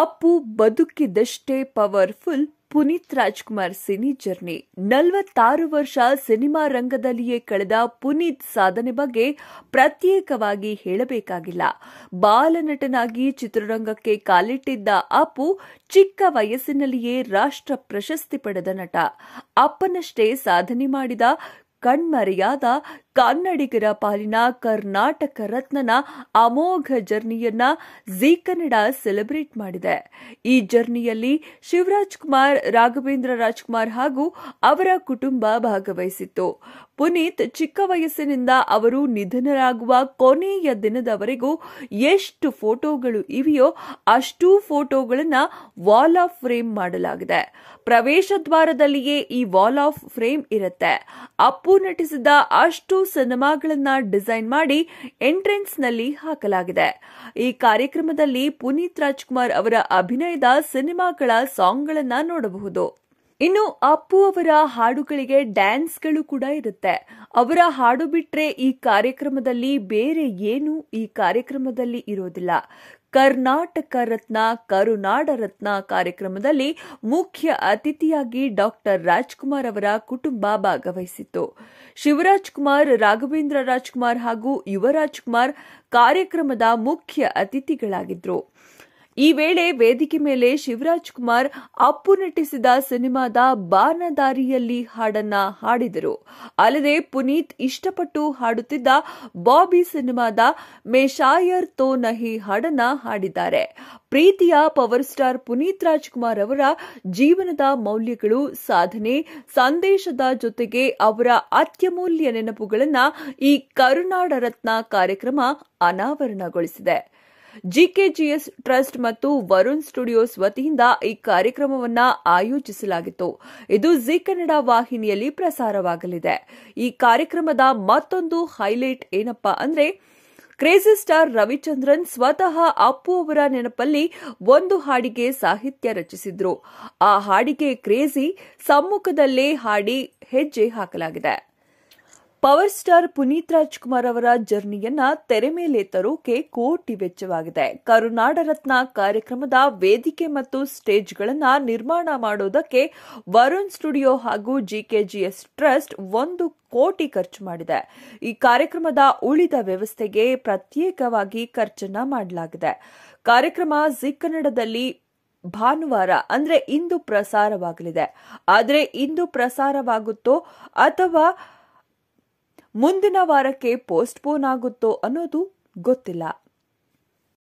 ಅಪ್ಪು ಬದುಕಿದ್ದಷ್ಟೇ powerful Puneeth Rajkumar cine journey ನಲವತ್ತಾರು ವರ್ಷ ಸಿನಿಮಾ ರಂಗದಲ್ಲಿಯೇ ಕಳೆದ ಪುನೀತ್ ಸಾಧನೆ ಬಗ್ಗೆ ಪ್ರತ್ಯೇಕವಾಗಿ ಹೇಳಬೇಕಾಗಿಲ್ಲ ಬಾಲನಟನಾಗಿ ಚಿತ್ರರಂಗಕ್ಕೆ ಕಾಲಿಟ್ಟಿದ್ದ ಅಪ್ಪು ಚಿಕ್ಕ ವಯಸ್ಸಿನಲ್ಲಿಯೇ ರಾಷ್ಟ್ರ ಪ್ರಶಸ್ತಿ ಪಡೆದ ನಟ ಅಪ್ಪನಷ್ಟೇ ಸಾಧನೆ ಮಾಡಿದ ಕಣ್ಮರೆಯಾದ ಕನ್ನಡಿಗರ ಪಾಲಿನ ಕರ್ನಾಟಕ ರತ್ನನ ಅಮೋಘ ಜರ್ನಿಯನ್ನ ಜಿ ಕನ್ನಡ ಸೆಲೆಬ್ರೇಟ್ ಮಾಡಿದೆ ಈ ಜರ್ನಿಯಲ್ಲಿ ಶಿವರಾಜ್ ಕುಮಾರ್ ರಾಘವೇಂದ್ರ ರಾಜ್ಕುಮಾರ್ ಹಾಗೂ ಅವರ ಕುಟುಂಬ ಭಾಗವಹಿಸಿತ್ತು ಪುನೀತ್ ಚಿಕ್ಕ ವಯಸ್ಸಿನಿಂದ ಅವರು ನಿಧನರಾಗುವ ಕೊನೆಯ ದಿನದವರೆಗೂ ಎಷ್ಟು ಫೋಟೋಗಳು ಇವೆಯೋ ಅಷ್ಟೂ ಫೋಟೋಗಳನ್ನು ವಾಲ್ ಆಫ್ ಫ್ರೇಮ್ ಮಾಡಲಾಗಿದೆ ಪ್ರವೇಶ ದ್ವಾರದಲ್ಲಿಯೇ ಈ ವಾಲ್ ಆಫ್ ಫ್ರೇಮ್ ಇರುತ್ತೆ ಅಪ್ಪು ನಟಿಸಿದ ಅಷ್ಟು ಸಿನಿಮಾಗಳನ್ನ ಡಿಸೈನ್ ಮಾಡಿ ಎಂಟ್ರೆನ್ಸ್ ಹಾಕಲಾಗಿದೆ ಈ ಕಾರ್ಯಕ್ರಮದಲ್ಲಿ ಪುನೀತ್ ರಾಜ್ಕುಮಾರ್ ಅವರ ಅಭಿನಯದ ಸಿನಿಮಾಗಳ ಸಾಂಗ್ಗಳನ್ನು ನೋಡಬಹುದು ಇನ್ನು ಅಪ್ಪು ಅವರ ಹಾಡುಗಳಿಗೆ ಡ್ಯಾನ್ಸ್ಗಳು ಕೂಡ ಇರುತ್ತೆ ಅವರ ಹಾಡು ಬಿಟ್ಟರೆ ಈ ಕಾರ್ಯಕ್ರಮದಲ್ಲಿ ಬೇರೆ ಏನು ಈ ಕಾರ್ಯಕ್ರಮದಲ್ಲಿ ಇರೋದಿಲ್ಲ ಕರ್ನಾಟಕ ರತ್ನ ಕರುನಾಡ ರತ್ನ ಕಾರ್ಯಕ್ರಮದಲ್ಲಿ ಮುಖ್ಯ ಅತಿಥಿಯಾಗಿ ಡಾಕ್ಟರ್ ರಾಜ್ಕುಮಾರ್ ಅವರ ಕುಟುಂಬ ಭಾಗವಹಿಸಿತ್ತು ಶಿವರಾಜ್ ಕುಮಾರ್ ರಾಘವೇಂದ್ರ ರಾಜ್ಕುಮಾರ್ ಹಾಗೂ ಯುವರಾಜ್ಕುಮಾರ್ ಕುಮಾರ್ ಕಾರ್ಯಕ್ರಮದ ಮುಖ್ಯ ಅತಿಥಿಗಳಾಗಿದ್ದರು ಈ ವೇಳೆ ವೇದಿಕೆ ಮೇಲೆ ಶಿವರಾಜ್ ಕುಮಾರ್ ಅಪ್ಪು ನಟಿಸಿದ ಸಿನಿಮಾದ ಬಾನದಾರಿಯಲ್ಲಿ ಹಾಡನ್ನ ಹಾಡಿದರು ಅಲ್ಲದೆ ಪುನೀತ್ ಇಷ್ಟಪಟ್ಟು ಹಾಡುತ್ತಿದ್ದ ಬಾಬಿ ಸಿನಿಮಾದ ಮೇಶಾಯರ್ ತೋ ನಹಿ ಹಾಡನ್ನ ಹಾಡಿದ್ದಾರೆ ಪ್ರೀತಿಯ ಪವರ್ ಸ್ಟಾರ್ ಪುನೀತ್ ರಾಜ್ಕುಮಾರ್ ಅವರ ಜೀವನದ ಮೌಲ್ಯಗಳು ಸಾಧನೆ ಸಂದೇಶದ ಜೊತೆಗೆ ಅವರ ಅತ್ಯಮೂಲ್ಯ ನೆನಪುಗಳನ್ನು ಈ ಕರುನಾಡ ರತ್ನ ಕಾರ್ಯಕ್ರಮ ಅನಾವರಣಗೊಳಿಸಿದೆ ಜಿಕೆಜಿಎಸ್ ಟ್ರಸ್ಟ್ ಮತ್ತು ವರುಣ್ ಸ್ಟುಡಿಯೋಸ್ ವತಿಯಿಂದ ಈ ಕಾರ್ಯಕ್ರಮವನ್ನು ಆಯೋಜಿಸಲಾಗಿತ್ತು ಇದು ಜಿ ಕನ್ನಡ ವಾಹಿನಿಯಲ್ಲಿ ಪ್ರಸಾರವಾಗಲಿದೆ ಈ ಕಾರ್ಯಕ್ರಮದ ಮತ್ತೊಂದು ಹೈಲೈಟ್ ಏನಪ್ಪಾ ಅಂದ್ರೆ ಕ್ರೇಜಿ ಸ್ಟಾರ್ ರವಿಚಂದ್ರನ್ ಸ್ವತಃ ಅಪ್ಪು ಅವರ ನೆನಪಲ್ಲಿ ಒಂದು ಹಾಡಿಗೆ ಸಾಹಿತ್ಯ ರಚಿಸಿದ್ರು ಆ ಹಾಡಿಗೆ ಕ್ರೇಜಿ ಸಮ್ಮುಖದಲ್ಲೇ ಹಾಡಿ ಹೆಜ್ಜೆ ಹಾಕಲಾಗಿದೆ ಪವರ್ ಸ್ಟಾರ್ ಪುನೀತ್ ರಾಜ್ಕುಮಾರ್ ಅವರ ಜರ್ನಿಯನ್ನ ತೆರೆ ಮೇಲೆ ತರೋಕೆ ಕೋಟಿ ವೆಚ್ಚವಾಗಿದೆ ಕರುನಾಡ ರತ್ನ ಕಾರ್ಯಕ್ರಮದ ವೇದಿಕೆ ಮತ್ತು ಸ್ಟೇಜ್ಗಳನ್ನ ನಿರ್ಮಾಣ ಮಾಡೋದಕ್ಕೆ ವರುಣ್ ಸ್ಟುಡಿಯೋ ಹಾಗೂ ಜಿಕೆಜಿಎಸ್ ಟ್ರಸ್ಟ್ ಒಂದು ಕೋಟಿ ಖರ್ಚು ಮಾಡಿದೆ ಈ ಕಾರ್ಯಕ್ರಮದ ಉಳಿದ ವ್ಯವಸ್ಥೆಗೆ ಪ್ರತ್ಯೇಕವಾಗಿ ಖರ್ಚನ್ನ ಮಾಡಲಾಗಿದೆ ಕಾರ್ಯಕ್ರಮ ಜಿ ಕನ್ನಡದಲ್ಲಿ ಭಾನುವಾರ ಅಂದ್ರೆ ಇಂದು ಪ್ರಸಾರವಾಗಲಿದೆ ಆದರೆ ಇಂದು ಪ್ರಸಾರವಾಗುತ್ತೋ ಅಥವಾ ಮುಂದಿನ ವಾರಕ್ಕೆ ಪೋಸ್ಟ್ಪೋನ್ ಆಗುತ್ತೋ ಅನ್ನೋದು ಗೊತ್ತಿಲ್ಲ